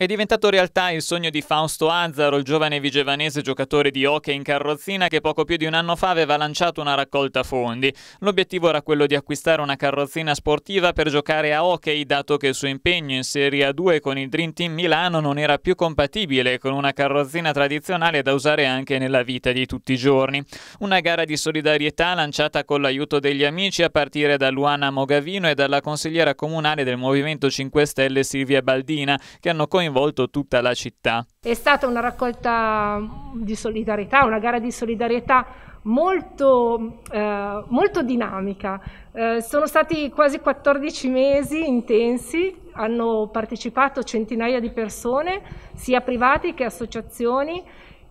È diventato realtà il sogno di Fausto Azzaro, il giovane vigevanese giocatore di hockey in carrozzina che poco più di un anno fa aveva lanciato una raccolta fondi. L'obiettivo era quello di acquistare una carrozzina sportiva per giocare a hockey, dato che il suo impegno in Serie A2 con il Dream Team Milano non era più compatibile con una carrozzina tradizionale da usare anche nella vita di tutti i giorni. Una gara di solidarietà lanciata con l'aiuto degli amici a partire da Luana Mogavino e dalla consigliera comunale del Movimento 5 Stelle Silvia Baldina, che hanno coinvolto coinvolto tutta la città. È stata una raccolta di solidarietà, una gara di solidarietà molto, eh, molto dinamica. Eh, sono stati quasi 14 mesi intensi, hanno partecipato centinaia di persone, sia privati che associazioni,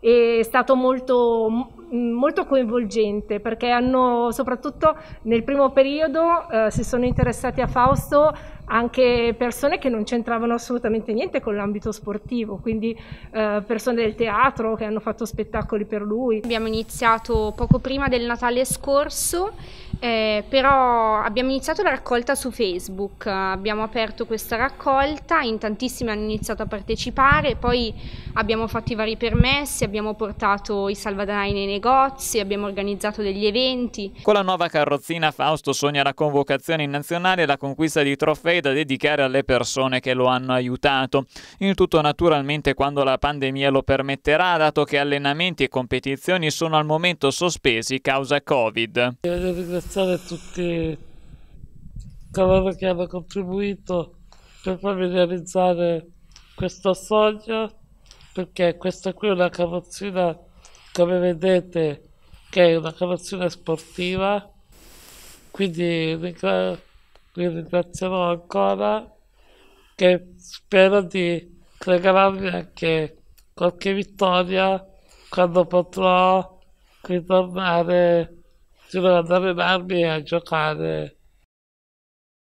è stato molto, molto coinvolgente perché hanno soprattutto nel primo periodo eh, si sono interessati a Fausto anche persone che non c'entravano assolutamente niente con l'ambito sportivo, quindi eh, persone del teatro che hanno fatto spettacoli per lui. Abbiamo iniziato poco prima del Natale scorso eh, però abbiamo iniziato la raccolta su Facebook, abbiamo aperto questa raccolta, in tantissimi hanno iniziato a partecipare, poi abbiamo fatto i vari permessi, abbiamo portato i salvadanai nei negozi, abbiamo organizzato degli eventi. Con la nuova carrozzina Fausto sogna la convocazione in nazionale e la conquista di trofei da dedicare alle persone che lo hanno aiutato. Il tutto naturalmente quando la pandemia lo permetterà, dato che allenamenti e competizioni sono al momento sospesi causa Covid. Eh, ringraziare tutti coloro che hanno contribuito per farmi realizzare questo sogno perché questa qui è una carrozzina come vedete che è una carrozzina sportiva quindi ringra- vi ringrazierò ancora che spero di regalarvi anche qualche vittoria quando potrò ritornare تو به برق بیاین چه